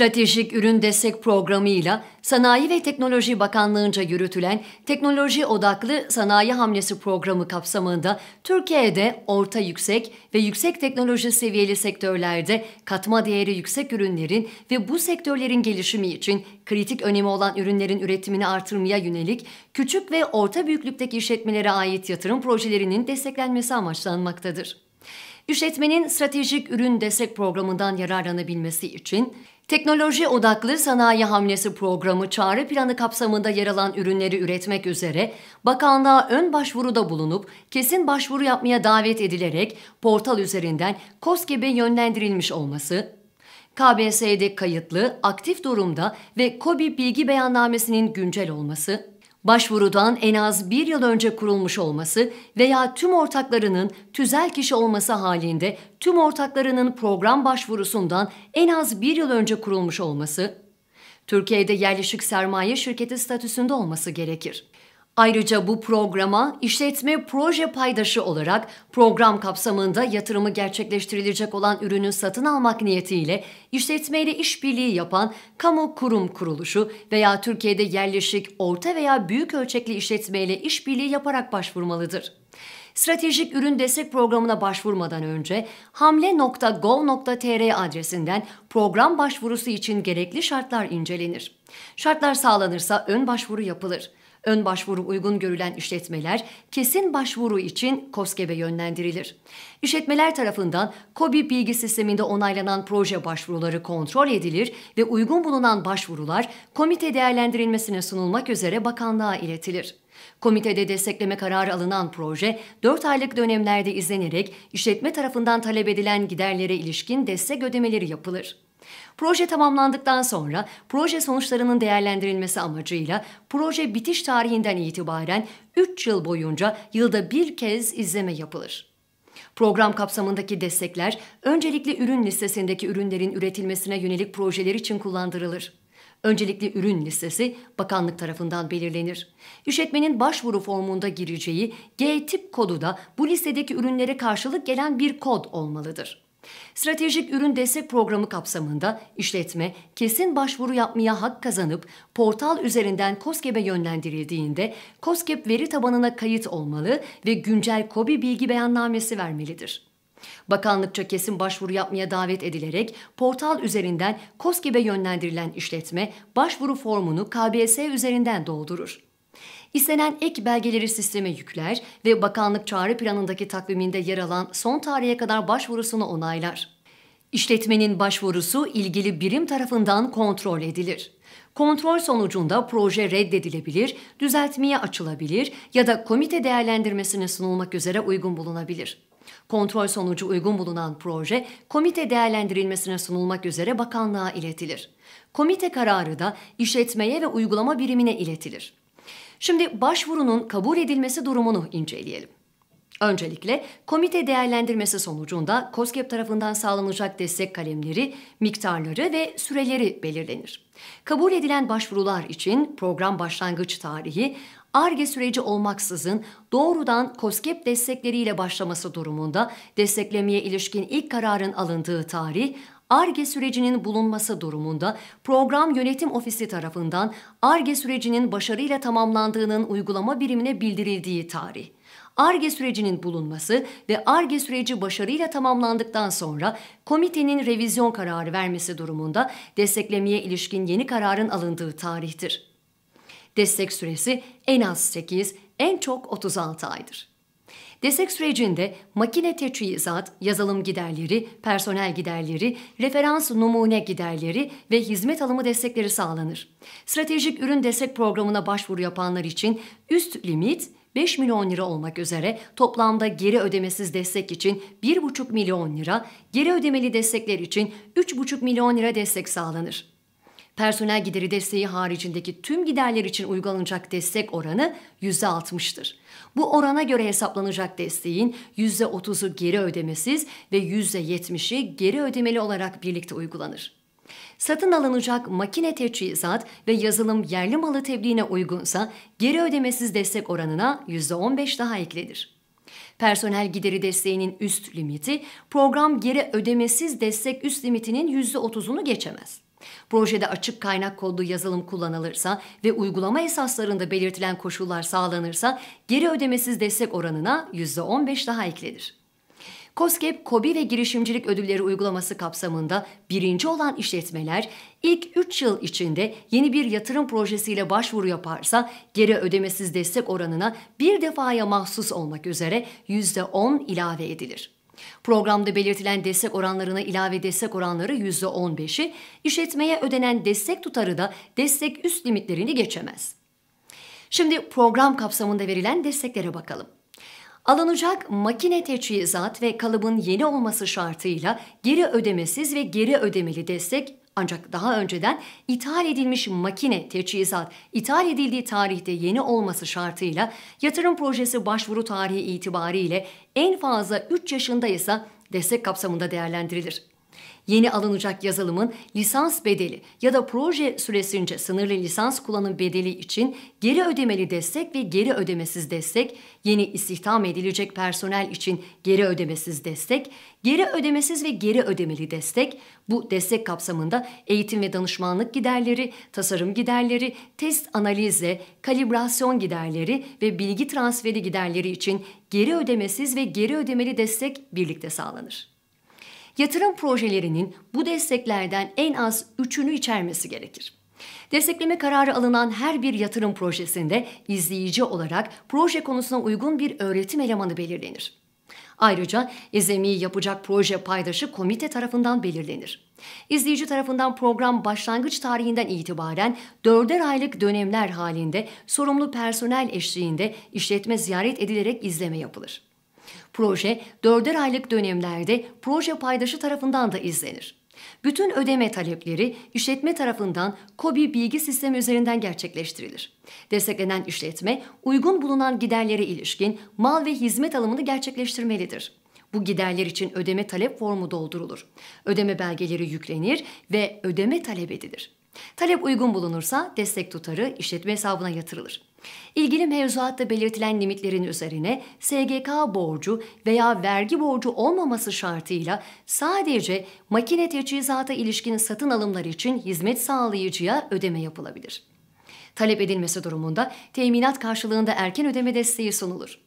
Stratejik Ürün Destek Programı ile Sanayi ve Teknoloji Bakanlığı'nca yürütülen Teknoloji Odaklı Sanayi Hamlesi Programı kapsamında Türkiye'de orta yüksek ve yüksek teknoloji seviyeli sektörlerde katma değeri yüksek ürünlerin ve bu sektörlerin gelişimi için kritik önemi olan ürünlerin üretimini artırmaya yönelik küçük ve orta büyüklükteki işletmelere ait yatırım projelerinin desteklenmesi amaçlanmaktadır. İşletmenin stratejik ürün destek programından yararlanabilmesi için Teknoloji odaklı sanayi hamlesi programı çağrı planı kapsamında yer alan ürünleri üretmek üzere bakanlığa ön başvuruda bulunup kesin başvuru yapmaya davet edilerek portal üzerinden KOSGEB'e yönlendirilmiş olması, KBS'de kayıtlı, aktif durumda ve KOBİ bilgi beyannamesinin güncel olması, Başvurudan en az bir yıl önce kurulmuş olması veya tüm ortaklarının tüzel kişi olması halinde tüm ortaklarının program başvurusundan en az bir yıl önce kurulmuş olması, Türkiye'de yerleşik sermaye şirketi statüsünde olması gerekir. Ayrıca bu programa işletme proje paydaşı olarak program kapsamında yatırımı gerçekleştirilecek olan ürünü satın almak niyetiyle işletmeyle işbirliği yapan kamu kurum kuruluşu veya Türkiye'de yerleşik orta veya büyük ölçekli işletmeyle işbirliği yaparak başvurmalıdır. Stratejik Ürün Destek Programı'na başvurmadan önce hamle.gov.tr adresinden program başvurusu için gerekli şartlar incelenir. Şartlar sağlanırsa ön başvuru yapılır. Ön başvuru uygun görülen işletmeler kesin başvuru için KOSGEB'e yönlendirilir. İşletmeler tarafından KOBİ bilgi sisteminde onaylanan proje başvuruları kontrol edilir ve uygun bulunan başvurular komite değerlendirilmesine sunulmak üzere bakanlığa iletilir. Komitede destekleme kararı alınan proje 4 aylık dönemlerde izlenerek işletme tarafından talep edilen giderlere ilişkin destek ödemeleri yapılır. Proje tamamlandıktan sonra proje sonuçlarının değerlendirilmesi amacıyla proje bitiş tarihinden itibaren 3 yıl boyunca yılda bir kez izleme yapılır. Program kapsamındaki destekler öncelikli ürün listesindeki ürünlerin üretilmesine yönelik projeler için kullandırılır. Öncelikli ürün listesi bakanlık tarafından belirlenir. İşletmenin başvuru formunda gireceği G tip kodu da bu listedeki ürünlere karşılık gelen bir kod olmalıdır. Stratejik Ürün Destek Programı kapsamında işletme kesin başvuru yapmaya hak kazanıp portal üzerinden COSGAP'e yönlendirildiğinde COSGAP veri tabanına kayıt olmalı ve güncel KOBİ bilgi beyannamesi vermelidir. Bakanlıkça kesin başvuru yapmaya davet edilerek portal üzerinden COSGAP'e yönlendirilen işletme başvuru formunu KBS üzerinden doldurur. İstenen ek belgeleri sisteme yükler ve bakanlık çağrı planındaki takviminde yer alan son tarihe kadar başvurusunu onaylar. İşletmenin başvurusu ilgili birim tarafından kontrol edilir. Kontrol sonucunda proje reddedilebilir, düzeltmeye açılabilir ya da komite değerlendirmesine sunulmak üzere uygun bulunabilir. Kontrol sonucu uygun bulunan proje komite değerlendirilmesine sunulmak üzere bakanlığa iletilir. Komite kararı da işletmeye ve uygulama birimine iletilir. Şimdi başvurunun kabul edilmesi durumunu inceleyelim. Öncelikle komite değerlendirmesi sonucunda COSGAP tarafından sağlanacak destek kalemleri, miktarları ve süreleri belirlenir. Kabul edilen başvurular için program başlangıç tarihi, ARGE süreci olmaksızın doğrudan COSGAP destekleriyle başlaması durumunda desteklemeye ilişkin ilk kararın alındığı tarih ARGE sürecinin bulunması durumunda program yönetim ofisi tarafından ARGE sürecinin başarıyla tamamlandığının uygulama birimine bildirildiği tarih. ARGE sürecinin bulunması ve ARGE süreci başarıyla tamamlandıktan sonra komitenin revizyon kararı vermesi durumunda desteklemeye ilişkin yeni kararın alındığı tarihtir. Destek süresi en az 8, en çok 36 aydır. Destek sürecinde makine teçhizat, yazılım giderleri, personel giderleri, referans numune giderleri ve hizmet alımı destekleri sağlanır. Stratejik ürün destek programına başvuru yapanlar için üst limit 5 milyon lira olmak üzere toplamda geri ödemesiz destek için 1,5 milyon lira, geri ödemeli destekler için 3,5 milyon lira destek sağlanır. Personel gideri desteği haricindeki tüm giderler için uygulanacak destek oranı %60'tır. Bu orana göre hesaplanacak desteğin %30'u geri ödemesiz ve %70'i geri ödemeli olarak birlikte uygulanır. Satın alınacak makine teçhizat ve yazılım yerli malı tebliğine uygunsa geri ödemesiz destek oranına %15 daha eklenir. Personel gideri desteğinin üst limiti program geri ödemesiz destek üst limitinin %30'unu geçemez. Projede açık kaynak kodlu yazılım kullanılırsa ve uygulama esaslarında belirtilen koşullar sağlanırsa geri ödemesiz destek oranına %15 daha eklenir. COSGAP, KOBİ ve girişimcilik ödülleri uygulaması kapsamında birinci olan işletmeler ilk 3 yıl içinde yeni bir yatırım projesiyle başvuru yaparsa geri ödemesiz destek oranına bir defaya mahsus olmak üzere %10 ilave edilir. Programda belirtilen destek oranlarına ilave destek oranları %15'i, işletmeye ödenen destek tutarı da destek üst limitlerini geçemez. Şimdi program kapsamında verilen desteklere bakalım. Alınacak makine teçhizat ve kalıbın yeni olması şartıyla geri ödemesiz ve geri ödemeli destek ancak daha önceden ithal edilmiş makine teçhizat ithal edildiği tarihte yeni olması şartıyla yatırım projesi başvuru tarihi itibariyle en fazla 3 yaşındaysa destek kapsamında değerlendirilir. Yeni alınacak yazılımın lisans bedeli ya da proje süresince sınırlı lisans kullanım bedeli için geri ödemeli destek ve geri ödemesiz destek, yeni istihdam edilecek personel için geri ödemesiz destek, geri ödemesiz ve geri ödemeli destek, bu destek kapsamında eğitim ve danışmanlık giderleri, tasarım giderleri, test analizle, kalibrasyon giderleri ve bilgi transferi giderleri için geri ödemesiz ve geri ödemeli destek birlikte sağlanır yatırım projelerinin bu desteklerden en az üçünü içermesi gerekir. Destekleme kararı alınan her bir yatırım projesinde izleyici olarak proje konusuna uygun bir öğretim elemanı belirlenir. Ayrıca izlemeyi yapacak proje paydaşı komite tarafından belirlenir. İzleyici tarafından program başlangıç tarihinden itibaren dörder aylık dönemler halinde sorumlu personel eşliğinde işletme ziyaret edilerek izleme yapılır. Proje dörder aylık dönemlerde proje paydaşı tarafından da izlenir. Bütün ödeme talepleri işletme tarafından KOBİ bilgi sistemi üzerinden gerçekleştirilir. Desteklenen işletme uygun bulunan giderlere ilişkin mal ve hizmet alımını gerçekleştirmelidir. Bu giderler için ödeme talep formu doldurulur. Ödeme belgeleri yüklenir ve ödeme talep edilir. Talep uygun bulunursa destek tutarı işletme hesabına yatırılır. İlgili mevzuatta belirtilen limitlerin üzerine SGK borcu veya vergi borcu olmaması şartıyla sadece makine teçhizata ilişkin satın alımlar için hizmet sağlayıcıya ödeme yapılabilir. Talep edilmesi durumunda teminat karşılığında erken ödeme desteği sunulur.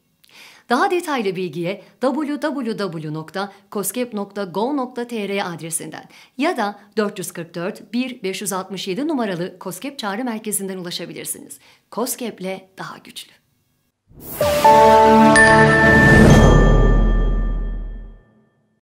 Daha detaylı bilgiye www.koskep.go.tr adresinden ya da 444 1 567 numaralı Koskep Çağrı Merkezi'nden ulaşabilirsiniz. Koskep'le daha güçlü.